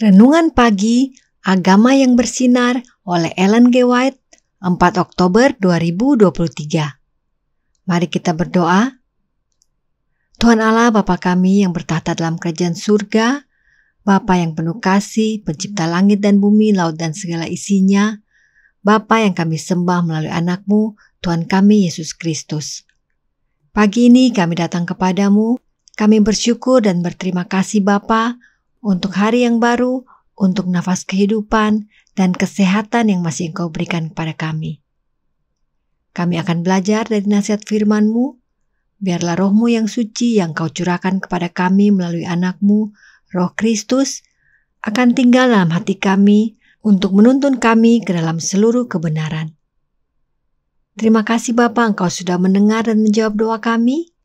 Renungan Pagi Agama yang Bersinar oleh Ellen G. White 4 Oktober 2023 Mari kita berdoa Tuhan Allah Bapa kami yang bertahta dalam kerajaan surga, Bapa yang penuh kasih, pencipta langit dan bumi, laut dan segala isinya, Bapa yang kami sembah melalui anakmu, Tuhan kami Yesus Kristus. Pagi ini kami datang kepadamu, kami bersyukur dan berterima kasih Bapa untuk hari yang baru, untuk nafas kehidupan, dan kesehatan yang masih engkau berikan kepada kami. Kami akan belajar dari nasihat firman-Mu Biarlah rohmu yang suci yang kau curahkan kepada kami melalui anakmu, roh Kristus, akan tinggal dalam hati kami untuk menuntun kami ke dalam seluruh kebenaran. Terima kasih Bapa engkau sudah mendengar dan menjawab doa kami.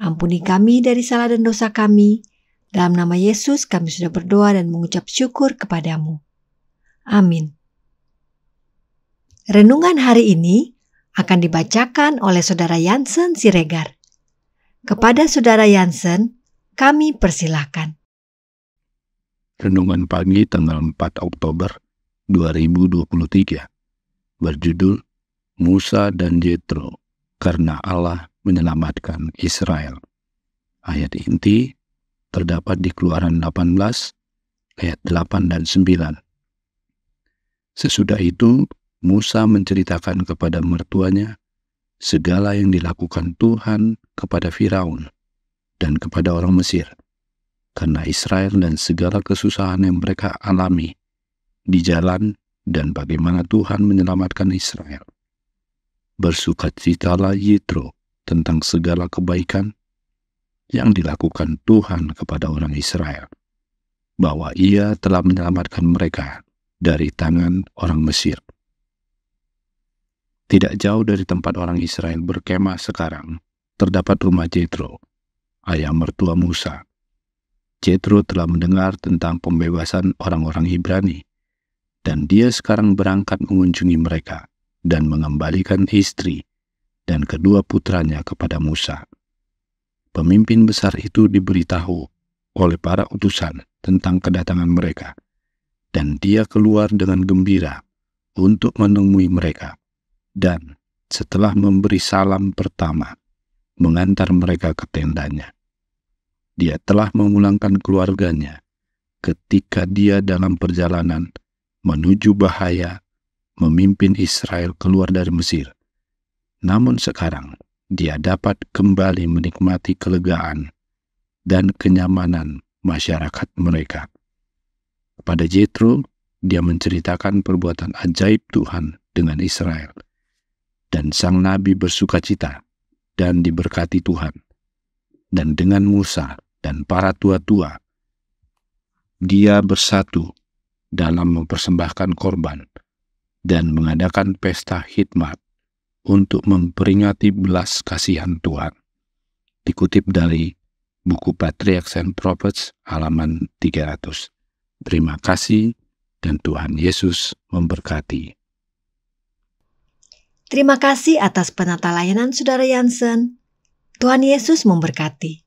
Ampuni kami dari salah dan dosa kami. Dalam nama Yesus kami sudah berdoa dan mengucap syukur kepadamu. Amin. Renungan hari ini akan dibacakan oleh Saudara Yansen Siregar. Kepada Saudara Yansen, kami persilahkan. Renungan pagi tanggal 4 Oktober 2023 berjudul Musa dan Jetro karena Allah menyelamatkan Israel. Ayat inti terdapat di Keluaran 18 ayat 8 dan 9. Sesudah itu Musa menceritakan kepada mertuanya segala yang dilakukan Tuhan kepada Firaun dan kepada orang Mesir, karena Israel dan segala kesusahan yang mereka alami di jalan dan bagaimana Tuhan menyelamatkan Israel. Bersukacitalah Yitro tentang segala kebaikan yang dilakukan Tuhan kepada orang Israel, bahwa ia telah menyelamatkan mereka dari tangan orang Mesir. Tidak jauh dari tempat orang Israel berkemah sekarang, terdapat rumah Jethro, ayah mertua Musa. Jethro telah mendengar tentang pembebasan orang-orang Ibrani, dan dia sekarang berangkat mengunjungi mereka dan mengembalikan istri dan kedua putranya kepada Musa. Pemimpin besar itu diberitahu oleh para utusan tentang kedatangan mereka, dan dia keluar dengan gembira untuk menemui mereka. Dan setelah memberi salam pertama, mengantar mereka ke tendanya. Dia telah memulangkan keluarganya ketika dia dalam perjalanan menuju bahaya memimpin Israel keluar dari Mesir. Namun sekarang dia dapat kembali menikmati kelegaan dan kenyamanan masyarakat mereka. Pada Jethro, dia menceritakan perbuatan ajaib Tuhan dengan Israel. Dan sang nabi bersuka cita dan diberkati Tuhan. Dan dengan Musa dan para tua-tua, dia bersatu dalam mempersembahkan korban dan mengadakan pesta hikmat untuk memperingati belas kasihan Tuhan. Dikutip dari buku Patriarchs and Prophets halaman 300. Terima kasih dan Tuhan Yesus memberkati. Terima kasih atas penata layanan Saudara Yansen. Tuhan Yesus memberkati.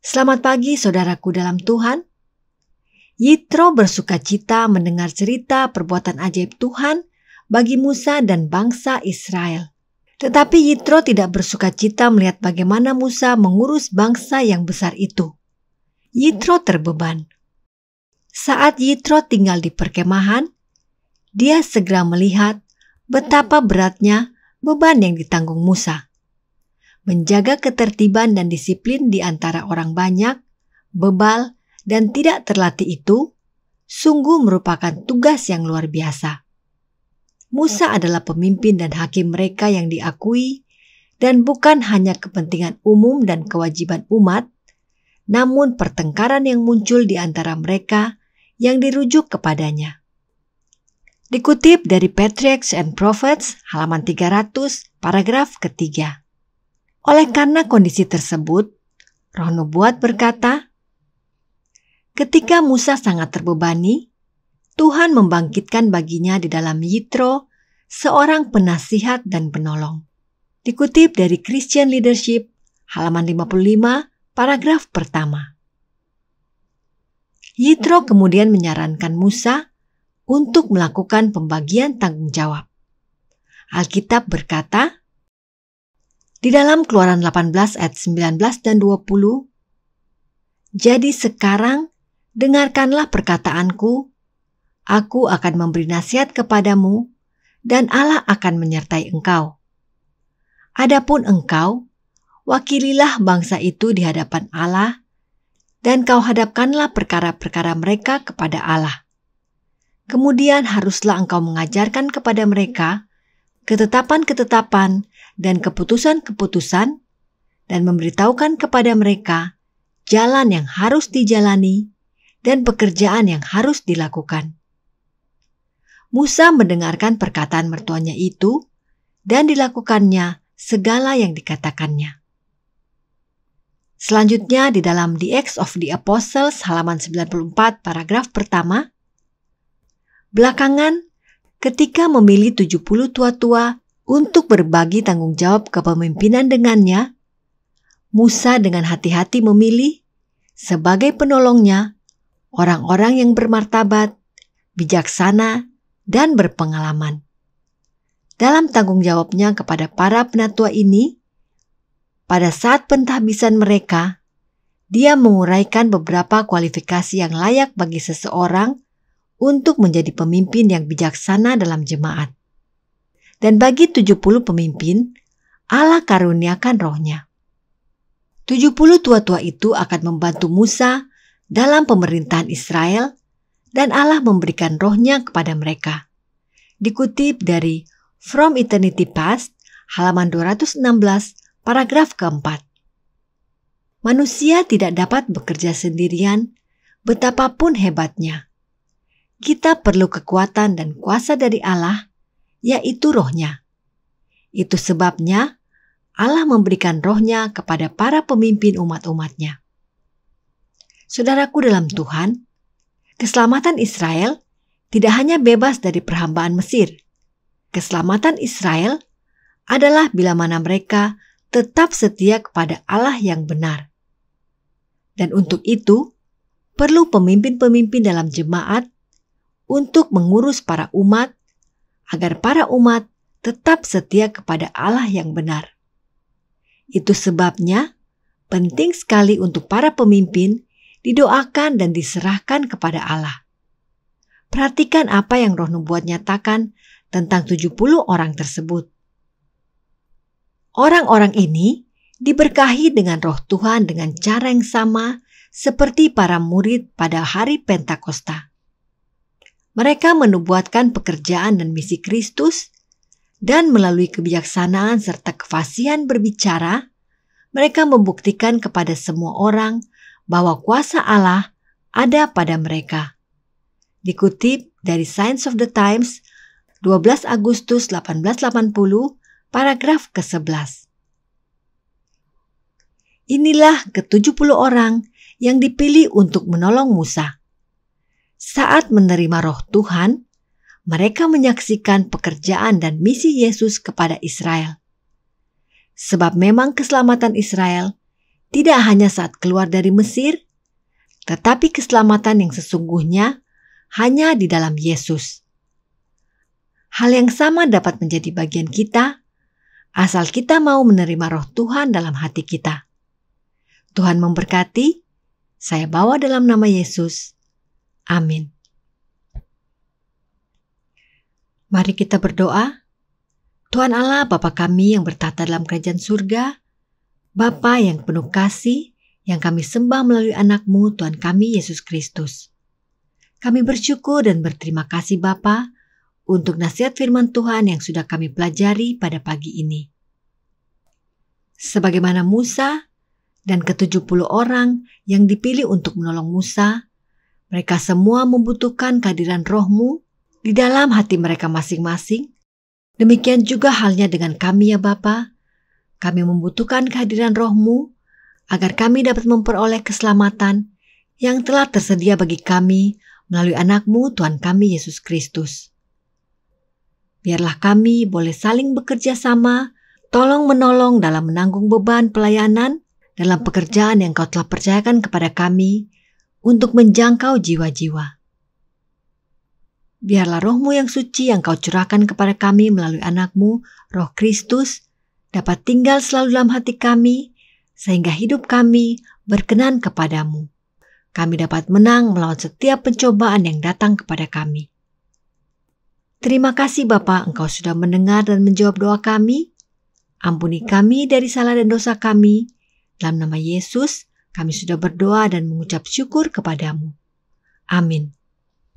Selamat pagi saudaraku dalam Tuhan. Yitro bersuka cita mendengar cerita perbuatan ajaib Tuhan bagi Musa dan bangsa Israel. Tetapi Yitro tidak bersuka cita melihat bagaimana Musa mengurus bangsa yang besar itu. Yitro terbeban. Saat Yitro tinggal di perkemahan, dia segera melihat betapa beratnya beban yang ditanggung Musa. Menjaga ketertiban dan disiplin di antara orang banyak, bebal, dan tidak terlatih itu sungguh merupakan tugas yang luar biasa. Musa adalah pemimpin dan hakim mereka yang diakui, dan bukan hanya kepentingan umum dan kewajiban umat, namun pertengkaran yang muncul di antara mereka yang dirujuk kepadanya. Dikutip dari Patriarchs and Prophets halaman 300 paragraf ketiga. Oleh karena kondisi tersebut, roh nubuat berkata, Ketika Musa sangat terbebani, Tuhan membangkitkan baginya di dalam Yitro, seorang penasihat dan penolong. Dikutip dari Christian Leadership, halaman 55, paragraf pertama. Yitro kemudian menyarankan Musa untuk melakukan pembagian tanggung jawab. Alkitab berkata, di dalam Keluaran 18 ayat 19 dan 20, Jadi sekarang dengarkanlah perkataanku, aku akan memberi nasihat kepadamu, dan Allah akan menyertai engkau. Adapun engkau, wakililah bangsa itu di hadapan Allah, dan kau hadapkanlah perkara-perkara mereka kepada Allah. Kemudian haruslah engkau mengajarkan kepada mereka ketetapan-ketetapan dan keputusan-keputusan dan memberitahukan kepada mereka jalan yang harus dijalani dan pekerjaan yang harus dilakukan. Musa mendengarkan perkataan mertuanya itu dan dilakukannya segala yang dikatakannya. Selanjutnya di dalam The Acts of the Apostles halaman 94 paragraf pertama, Belakangan, ketika memilih 70 tua-tua untuk berbagi tanggung jawab kepemimpinan dengannya, Musa dengan hati-hati memilih sebagai penolongnya orang-orang yang bermartabat, bijaksana, dan berpengalaman. Dalam tanggung jawabnya kepada para penatua ini, pada saat pentahbisan mereka, dia menguraikan beberapa kualifikasi yang layak bagi seseorang untuk menjadi pemimpin yang bijaksana dalam jemaat. Dan bagi 70 pemimpin, Allah karuniakan rohnya. 70 tua-tua itu akan membantu Musa dalam pemerintahan Israel dan Allah memberikan rohnya kepada mereka. Dikutip dari From Eternity Past, halaman 216, paragraf keempat. Manusia tidak dapat bekerja sendirian, betapapun hebatnya kita perlu kekuatan dan kuasa dari Allah, yaitu rohnya. Itu sebabnya Allah memberikan rohnya kepada para pemimpin umat-umatnya. Saudaraku dalam Tuhan, keselamatan Israel tidak hanya bebas dari perhambaan Mesir. Keselamatan Israel adalah bila mana mereka tetap setia kepada Allah yang benar. Dan untuk itu, perlu pemimpin-pemimpin dalam jemaat untuk mengurus para umat, agar para umat tetap setia kepada Allah yang benar. Itu sebabnya penting sekali untuk para pemimpin didoakan dan diserahkan kepada Allah. Perhatikan apa yang roh nubuat nyatakan tentang 70 orang tersebut. Orang-orang ini diberkahi dengan roh Tuhan dengan cara yang sama seperti para murid pada hari Pentakosta. Mereka menubuatkan pekerjaan dan misi Kristus, dan melalui kebijaksanaan serta kefasihan berbicara, mereka membuktikan kepada semua orang bahwa kuasa Allah ada pada mereka. Dikutip dari Science of the Times, 12 Agustus 1880, paragraf ke-11. Inilah ke-70 orang yang dipilih untuk menolong Musa saat menerima roh Tuhan, mereka menyaksikan pekerjaan dan misi Yesus kepada Israel. Sebab memang keselamatan Israel tidak hanya saat keluar dari Mesir, tetapi keselamatan yang sesungguhnya hanya di dalam Yesus. Hal yang sama dapat menjadi bagian kita, asal kita mau menerima roh Tuhan dalam hati kita. Tuhan memberkati, saya bawa dalam nama Yesus. Amin. Mari kita berdoa. Tuhan Allah, Bapa kami yang bertata dalam kerajaan surga, Bapa yang penuh kasih, yang kami sembah melalui anakmu, Tuhan kami Yesus Kristus. Kami bersyukur dan berterima kasih Bapa untuk nasihat firman Tuhan yang sudah kami pelajari pada pagi ini. Sebagaimana Musa dan ketujuh puluh orang yang dipilih untuk menolong Musa, mereka semua membutuhkan kehadiran rohmu di dalam hati mereka masing-masing. Demikian juga halnya dengan kami ya Bapa. Kami membutuhkan kehadiran rohmu agar kami dapat memperoleh keselamatan yang telah tersedia bagi kami melalui anakmu Tuhan kami Yesus Kristus. Biarlah kami boleh saling bekerja sama, tolong menolong dalam menanggung beban pelayanan dalam pekerjaan yang kau telah percayakan kepada kami untuk menjangkau jiwa-jiwa. Biarlah rohmu yang suci yang kau curahkan kepada kami melalui anakmu, roh Kristus, dapat tinggal selalu dalam hati kami, sehingga hidup kami berkenan kepadamu. Kami dapat menang melawan setiap pencobaan yang datang kepada kami. Terima kasih Bapa, Engkau sudah mendengar dan menjawab doa kami. Ampuni kami dari salah dan dosa kami. Dalam nama Yesus, kami sudah berdoa dan mengucap syukur kepadamu. Amin.